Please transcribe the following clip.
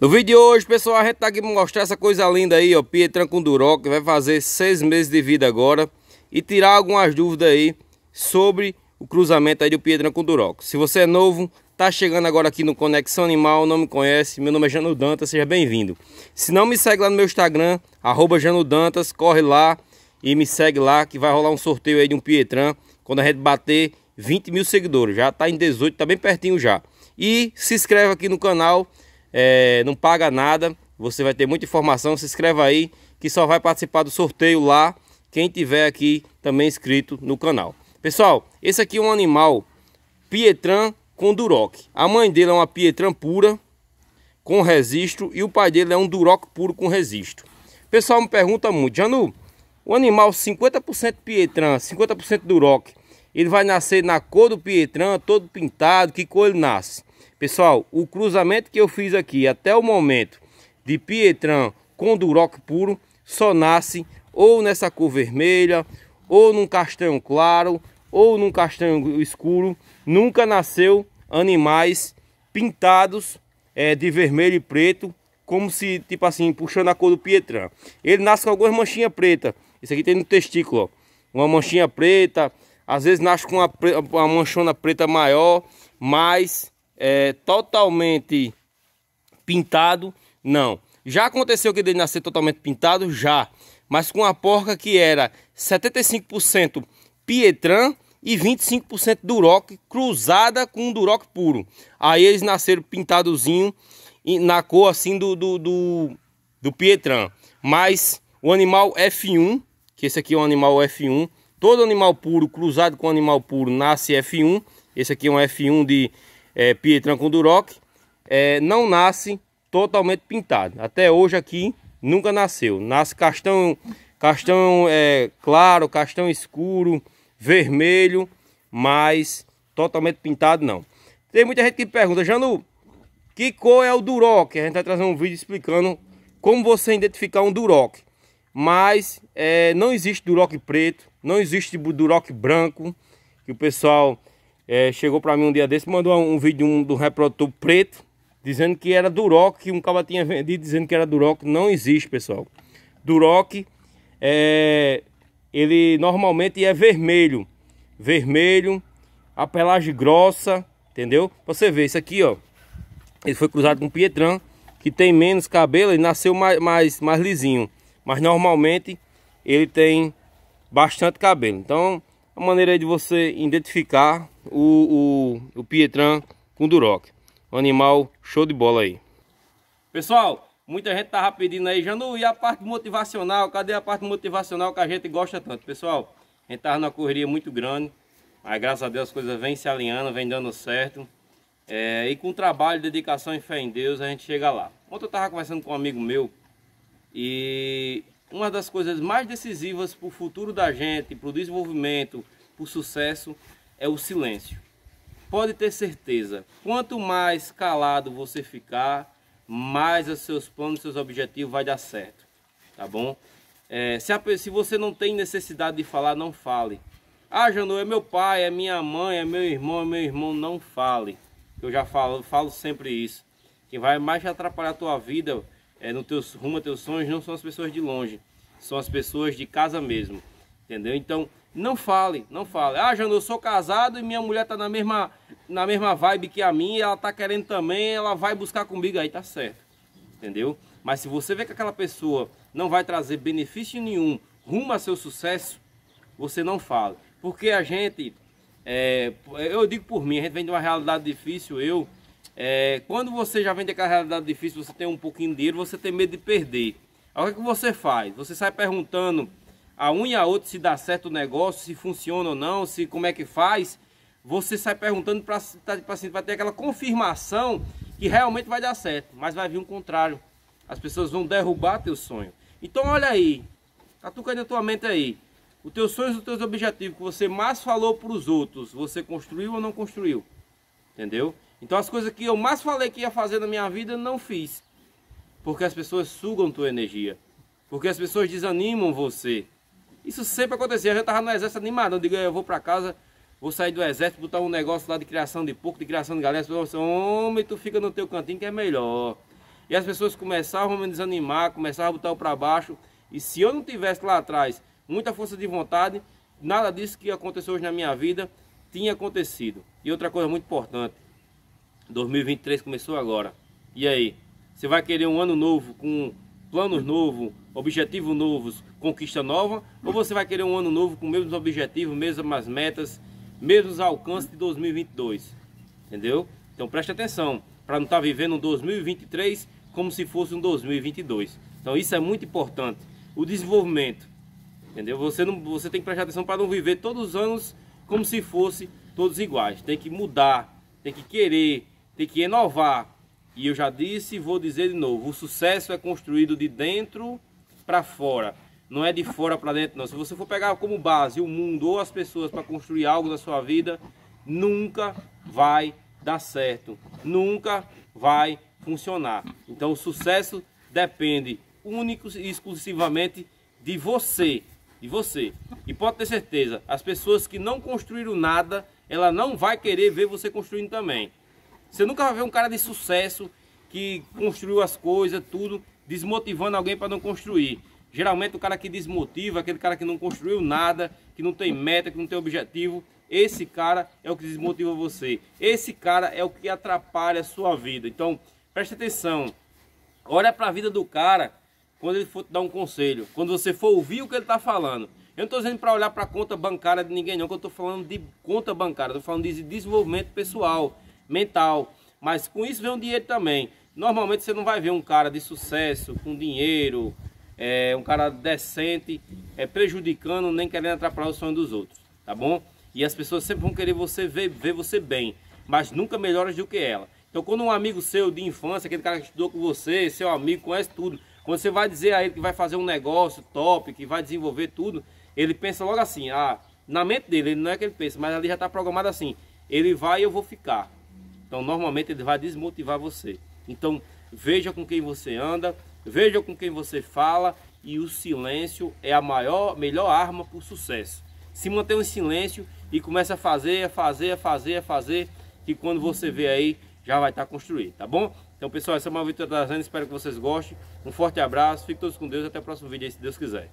No vídeo de hoje, pessoal, a gente tá aqui pra mostrar essa coisa linda aí, ó, com Conduró, que vai fazer seis meses de vida agora e tirar algumas dúvidas aí sobre o cruzamento aí do com Conduró. Se você é novo, tá chegando agora aqui no Conexão Animal, não me conhece, meu nome é Jano Dantas, seja bem-vindo. Se não me segue lá no meu Instagram, arroba Jano Dantas, corre lá e me segue lá que vai rolar um sorteio aí de um Pietran quando a gente bater 20 mil seguidores, já tá em 18, tá bem pertinho já. E se inscreve aqui no canal é, não paga nada, você vai ter muita informação, se inscreva aí que só vai participar do sorteio lá quem tiver aqui também inscrito no canal. Pessoal, esse aqui é um animal Pietran com Duroc. A mãe dele é uma Pietran pura com registro e o pai dele é um Duroc puro com registro. Pessoal me pergunta muito, Janu, o animal 50% Pietran, 50% Duroc, ele vai nascer na cor do Pietran, todo pintado, que cor ele nasce? Pessoal, o cruzamento que eu fiz aqui até o momento de Pietran com Duroc puro só nasce ou nessa cor vermelha, ou num castanho claro, ou num castanho escuro. Nunca nasceu animais pintados é, de vermelho e preto, como se, tipo assim, puxando a cor do Pietran. Ele nasce com algumas manchinhas pretas. Esse aqui tem no testículo, ó. Uma manchinha preta, às vezes nasce com uma, uma manchona preta maior, mas é, totalmente pintado, não. Já aconteceu que ele nascer totalmente pintado? Já. Mas com a porca que era 75% Pietran e 25% Duroc cruzada com Duroc puro. Aí eles nasceram pintadozinho na cor assim do, do, do, do Pietran. Mas o animal F1, que esse aqui é um animal F1, todo animal puro cruzado com animal puro nasce F1. Esse aqui é um F1 de é, Pietran Duroc é, não nasce totalmente pintado. Até hoje aqui nunca nasceu. Nasce castão, castão é, claro, castão escuro, vermelho, mas totalmente pintado não. Tem muita gente que pergunta, Janu, que cor é o Duroc? A gente vai trazer um vídeo explicando como você identificar um Duroc. Mas é, não existe Duroc preto, não existe Duroc branco, que o pessoal é, chegou para mim um dia desse, mandou um, vídeo um, do reprodutor preto, dizendo que era Duroc, que um cara tinha vendido dizendo que era Duroc. Não existe, pessoal. Duroc, é, ele normalmente é vermelho. Vermelho, a pelagem grossa, entendeu? Você vê, isso aqui, ó. Ele foi cruzado com Pietran, que tem menos cabelo e nasceu mais, mais, mais lisinho. Mas normalmente ele tem bastante cabelo. Então, a maneira de você identificar o, o, o Pietran com Duroc. Um animal show de bola aí. Pessoal, muita gente tava pedindo aí, Janu, e a parte motivacional? Cadê a parte motivacional que a gente gosta tanto? Pessoal, a gente tava numa correria muito grande, mas graças a Deus as coisas vêm se alinhando, vêm dando certo. É, e com trabalho, dedicação e fé em Deus, a gente chega lá. Ontem eu tava conversando com um amigo meu e uma das coisas mais decisivas para o futuro da gente, para o desenvolvimento, para o sucesso, é o silêncio. Pode ter certeza, quanto mais calado você ficar, mais os seus planos, seus objetivos vai dar certo, tá bom? É, se, a, se você não tem necessidade de falar, não fale. Ah, Janu, é meu pai, é minha mãe, é meu irmão, é meu irmão, não fale. Eu já falo, falo sempre isso. Que vai mais atrapalhar a tua vida é, no teus rumo a teus sonhos não são as pessoas de longe, são as pessoas de casa mesmo. Entendeu? Então, não fale, não fale. Ah, Jandu, eu sou casado e minha mulher tá na mesma, na mesma vibe que a minha, ela tá querendo também, ela vai buscar comigo aí, tá certo. Entendeu? Mas se você vê que aquela pessoa não vai trazer benefício nenhum rumo a seu sucesso, você não fale Porque a gente, é, eu digo por mim, a gente vem de uma realidade difícil, eu é, quando você já vem daquela realidade difícil, você tem um pouquinho de dinheiro, você tem medo de perder. Aí o que, é que você faz? Você sai perguntando a um e a outro se dá certo o negócio, se funciona ou não, se como é que faz. Você sai perguntando para tá, assim, ter aquela confirmação que realmente vai dar certo, mas vai vir um contrário. As pessoas vão derrubar teu sonho. Então olha aí, catuca na tua mente aí. Os teus sonhos, os teus objetivos que você mais falou para os outros, você construiu ou não construiu? Entendeu? Então as coisas que eu mais falei que ia fazer na minha vida, não fiz. Porque as pessoas sugam tua energia. Porque as pessoas desanimam você. Isso sempre acontecia. Eu já estava no exército animado. Eu digo, é, eu vou para casa, vou sair do exército, botar um negócio lá de criação de porco, de criação de galinha. As pessoas falam, homem, tu fica no teu cantinho que é melhor. E as pessoas começavam a me desanimar, começavam a botar para baixo. E se eu não tivesse lá atrás muita força de vontade, nada disso que aconteceu hoje na minha vida tinha acontecido. E outra coisa muito importante, 2023 começou agora. E aí? Você vai querer um ano novo com planos novos, objetivos novos, conquista nova? Ou você vai querer um ano novo com mesmos objetivos, mesmas metas, mesmos alcances de 2022? Entendeu? Então preste atenção para não estar tá vivendo um 2023 como se fosse um 2022. Então isso é muito importante. O desenvolvimento, entendeu? Você não, você tem que prestar atenção para não viver todos os anos como se fosse todos iguais. Tem que mudar, tem que querer, tem que inovar. E eu já disse e vou dizer de novo, o sucesso é construído de dentro para fora. Não é de fora para dentro, não. Se você for pegar como base o mundo ou as pessoas para construir algo na sua vida, nunca vai dar certo. Nunca vai funcionar. Então o sucesso depende único e exclusivamente de você, e você. E pode ter certeza, as pessoas que não construíram nada, ela não vai querer ver você construindo também. Você nunca vai ver um cara de sucesso que construiu as coisas, tudo, desmotivando alguém para não construir. Geralmente o cara que desmotiva, aquele cara que não construiu nada, que não tem meta, que não tem objetivo, esse cara é o que desmotiva você. Esse cara é o que atrapalha a sua vida. Então, preste atenção. Olha para a vida do cara quando ele for te dar um conselho, quando você for ouvir o que ele está falando. Eu não estou dizendo para olhar para a conta bancária de ninguém, não, que eu estou falando de conta bancária, estou falando de desenvolvimento pessoal mental. Mas com isso vem o dinheiro também. Normalmente você não vai ver um cara de sucesso, com dinheiro, é, um cara decente, é, prejudicando nem querendo atrapalhar o sonho dos outros, tá bom? E as pessoas sempre vão querer você ver, ver você bem, mas nunca melhores do que ela. Então quando um amigo seu de infância, aquele cara que estudou com você, seu amigo, conhece tudo, quando você vai dizer a ele que vai fazer um negócio top, que vai desenvolver tudo, ele pensa logo assim, ah, na mente dele, ele não é que ele pensa, mas ali já está programado assim, ele vai e eu vou ficar. Então, normalmente ele vai desmotivar você. Então, veja com quem você anda, veja com quem você fala e o silêncio é a maior, melhor arma para o sucesso. Se manter em silêncio e começa a fazer, a fazer, a fazer, a fazer, que quando você vê aí já vai estar tá construído, tá bom? Então, pessoal, essa é uma vitória da Zana, espero que vocês gostem. Um forte abraço, fiquem todos com Deus, até o próximo vídeo aí, se Deus quiser.